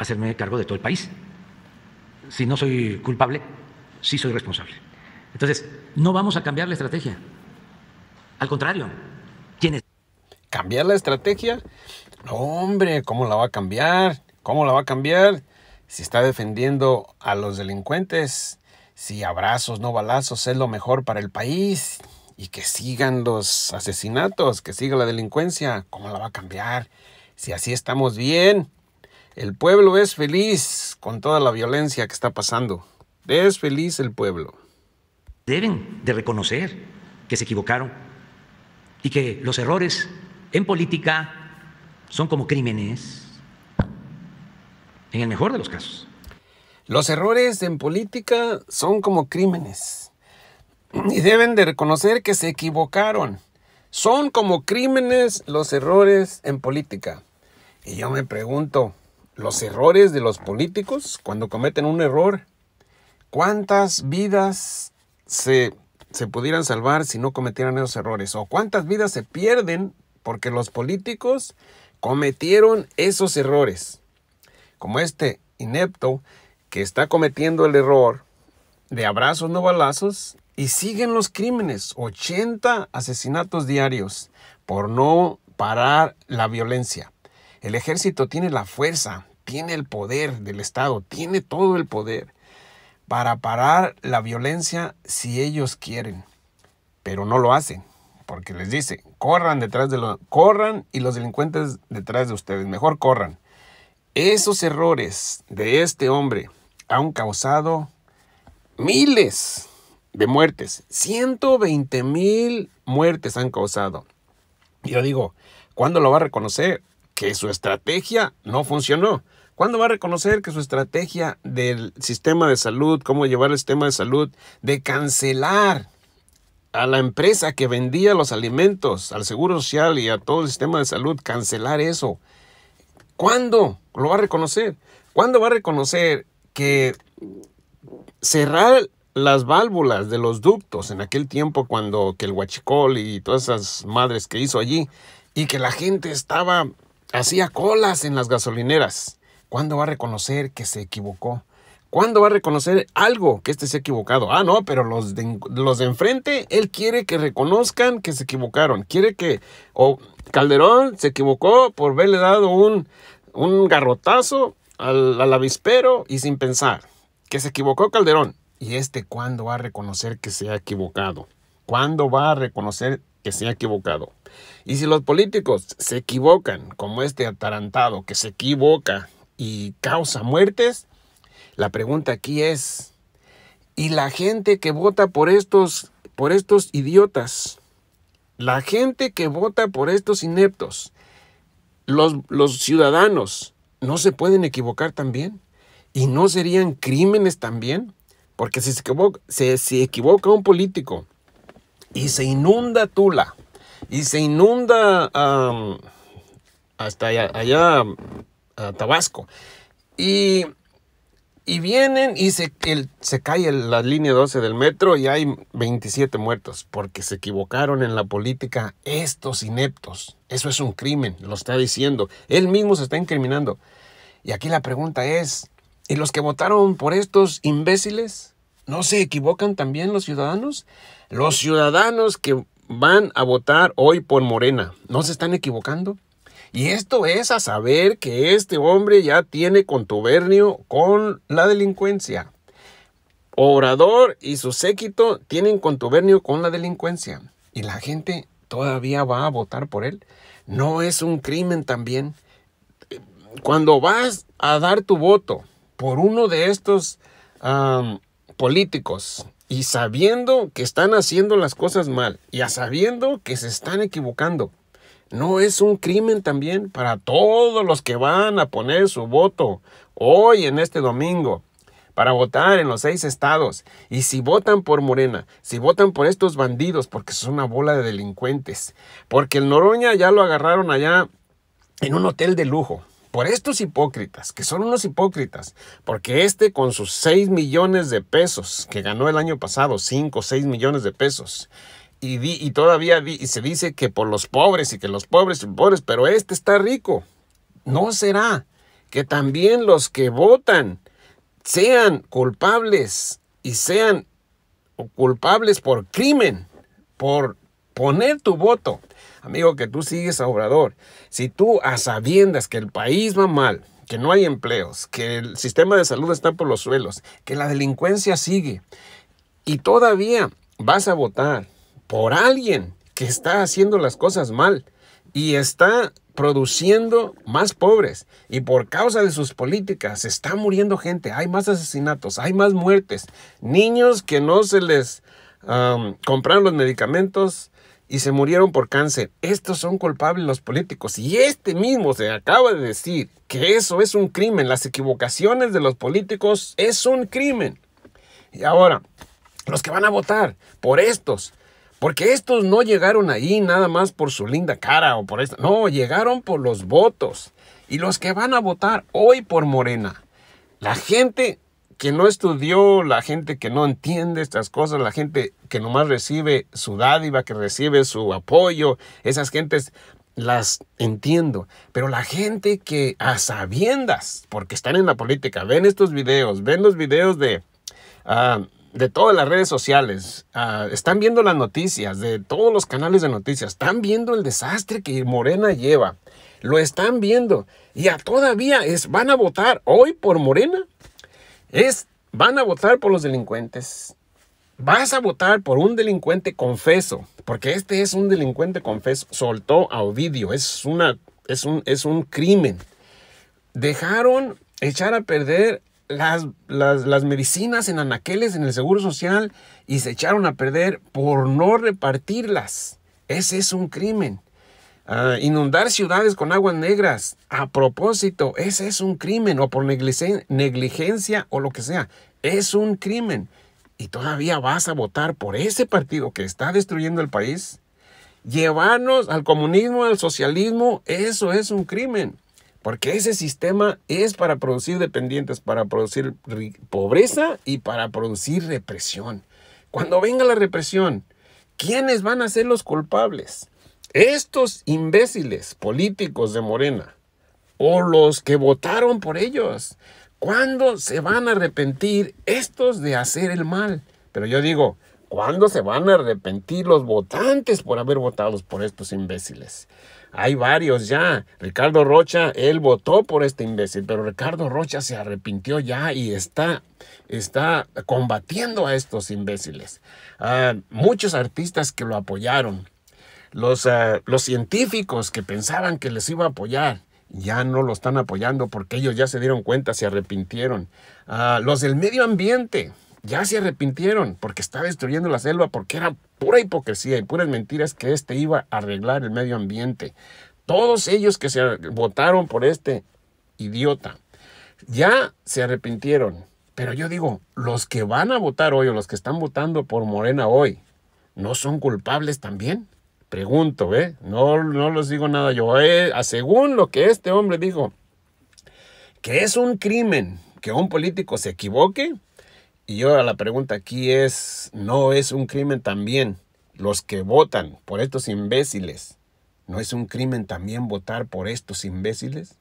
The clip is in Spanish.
hacerme cargo de todo el país. Si no soy culpable, sí soy responsable. Entonces, no vamos a cambiar la estrategia. Al contrario, tienes. ¿Cambiar la estrategia? hombre, ¿cómo la va a cambiar? ¿Cómo la va a cambiar? Si está defendiendo a los delincuentes, si abrazos, no balazos, es lo mejor para el país y que sigan los asesinatos, que siga la delincuencia, ¿cómo la va a cambiar? Si así estamos bien, el pueblo es feliz con toda la violencia que está pasando. Es feliz el pueblo. Deben de reconocer que se equivocaron y que los errores en política son como crímenes, en el mejor de los casos. Los errores en política son como crímenes y deben de reconocer que se equivocaron. Son como crímenes los errores en política. Y yo me pregunto, los errores de los políticos cuando cometen un error. ¿Cuántas vidas se, pudieran salvar si no cometieran esos errores? ¿O cuántas vidas se pierden porque los políticos cometieron esos errores? Como este inepto que está cometiendo el error de abrazos no balazos y siguen los crímenes, 80 asesinatos diarios por no parar la violencia. El ejército tiene la fuerza, tiene el poder del Estado, tiene todo el poder para parar la violencia si ellos quieren, pero no lo hacen, porque les dice, corran detrás de los, corran y los delincuentes detrás de ustedes, mejor corran. Esos errores de este hombre han causado miles de muertes, 120 mil muertes han causado. Yo digo, ¿cuándo lo va a reconocer? Que su estrategia no funcionó. ¿Cuándo va a reconocer que su estrategia del sistema de salud, cómo llevar el sistema de salud, de cancelar a la empresa que vendía los alimentos, al Seguro Social y a todo el sistema de salud, cancelar eso? ¿Cuándo lo va a reconocer? ¿Cuándo va a reconocer que cerrar las válvulas de los ductos en aquel tiempo cuando que el huachicol y todas esas madres que hizo allí y que la gente estaba hacía colas en las gasolineras ¿Cuándo va a reconocer que se equivocó? ¿Cuándo va a reconocer algo que este se ha equivocado? Ah, no, pero los de, los de enfrente, él quiere que reconozcan que se equivocaron. Quiere que, o Calderón se equivocó por haberle dado un, garrotazo al, al avispero y sin pensar. Que se equivocó Calderón. ¿Y este cuándo va a reconocer que se ha equivocado? ¿Cuándo va a reconocer que se ha equivocado? Y si los políticos se equivocan, como este atarantado que se equivoca y causa muertes? La pregunta aquí es, ¿y la gente que vota por estos, por estos idiotas? La gente que vota por estos ineptos, los, ciudadanos, ¿no se pueden equivocar también? ¿Y no serían crímenes también? Porque si se equivoca, equivoca un político y se inunda Tula y se inunda hasta allá, allá Tabasco. Y, y vienen y se, se cae la línea 12 del metro y hay 27 muertos porque se equivocaron en la política estos ineptos. Eso es un crimen, lo está diciendo. Él mismo se está incriminando. Y aquí la pregunta es, ¿y los que votaron por estos imbéciles? ¿No se equivocan también los ciudadanos? Los ciudadanos que van a votar hoy por Morena, ¿no se están equivocando? Y esto es a saber que este hombre ya tiene contubernio con la delincuencia. Obrador y su séquito tienen contubernio con la delincuencia. Y la gente todavía va a votar por él. No es un crimen también. Cuando vas a dar tu voto por uno de estos políticos y sabiendo que están haciendo las cosas mal y sabiendo que se están equivocando, ¿No es un crimen también para todos los que van a poner su voto hoy en este domingo? para votar en los seis estados. Y si votan por Morena, si votan por estos bandidos, porque son una bola de delincuentes, porque el Noroña ya lo agarraron allá en un hotel de lujo. Por estos hipócritas, que son unos hipócritas, porque este con sus seis millones de pesos que ganó el año pasado, cinco o 6 millones de pesos, y, todavía y se dice que por los pobres y que los pobres, son pobres, pero este está rico. ¿No será que también los que votan sean culpables y sean culpables por crimen, por poner tu voto? Amigo, que tú sigues a Obrador. Si tú a sabiendas que el país va mal, que no hay empleos, que el sistema de salud está por los suelos, que la delincuencia sigue, y todavía vas a votar por alguien que está haciendo las cosas mal y está produciendo más pobres y por causa de sus políticas está muriendo gente, hay más asesinatos, hay más muertes, niños que no se les compraron los medicamentos y se murieron por cáncer. Estos son culpables los políticos y este mismo se acaba de decir que eso es un crimen, las equivocaciones de los políticos es un crimen. Y ahora, los que van a votar por estos porque estos no llegaron ahí nada más por su linda cara o por esto. No, llegaron por los votos. Y los que van a votar hoy por Morena. La gente que no estudió, la gente que no entiende estas cosas, la gente que nomás recibe su dádiva, que recibe su apoyo, esas gentes las entiendo, pero la gente que a sabiendas, porque están en la política, ven estos videos, ven los videos de ah, de todas las redes sociales, ah, están viendo las noticias, de todos los canales de noticias, están viendo el desastre que Morena lleva, lo están viendo y todavía es, van a votar hoy por Morena, es, van a votar por los delincuentes, vas a votar por un delincuente confeso, porque este es un delincuente confeso, soltó a Ovidio, es, una, es, un, es un crimen. Dejaron echar a perder las, las, medicinas en anaqueles en el Seguro Social y se echaron a perder por no repartirlas. Ese es un crimen. Ah, inundar ciudades con aguas negras a propósito, ese es un crimen, o por negligencia o lo que sea, es un crimen. Y todavía vas a votar por ese partido que está destruyendo el país. Llevarnos al comunismo, al socialismo, eso es un crimen. Porque ese sistema es para producir dependientes, para producir pobreza y para producir represión. Cuando venga la represión, ¿quiénes van a ser los culpables? ¿Estos imbéciles políticos de Morena o los que votaron por ellos? ¿Cuándo se van a arrepentir estos de hacer el mal? Pero yo digo, ¿Cuándo se van a arrepentir los votantes por haber votado por estos imbéciles? Hay varios ya. Ricardo Rocha, él votó por este imbécil, pero Ricardo Rocha se arrepintió ya y está, está combatiendo a estos imbéciles. Ah, muchos artistas que lo apoyaron, los, ah, los científicos que pensaban que les iba a apoyar, ya no lo están apoyando porque ellos ya se dieron cuenta, se arrepintieron. Ah, los del medio ambiente, ya se arrepintieron porque está destruyendo la selva, porque era pura hipocresía y puras mentiras que este iba a arreglar el medio ambiente. Todos ellos que se votaron por este idiota, ya se arrepintieron. Pero yo digo, los que van a votar hoy o los que están votando por Morena hoy, ¿no son culpables también? Pregunto, ¿eh? No, no los digo nada yo. ¿eh? según lo que este hombre dijo, que es un crimen que un político se equivoque, y ahora la pregunta aquí es, ¿no es un crimen también los que votan por estos imbéciles? ¿No es un crimen también votar por estos imbéciles?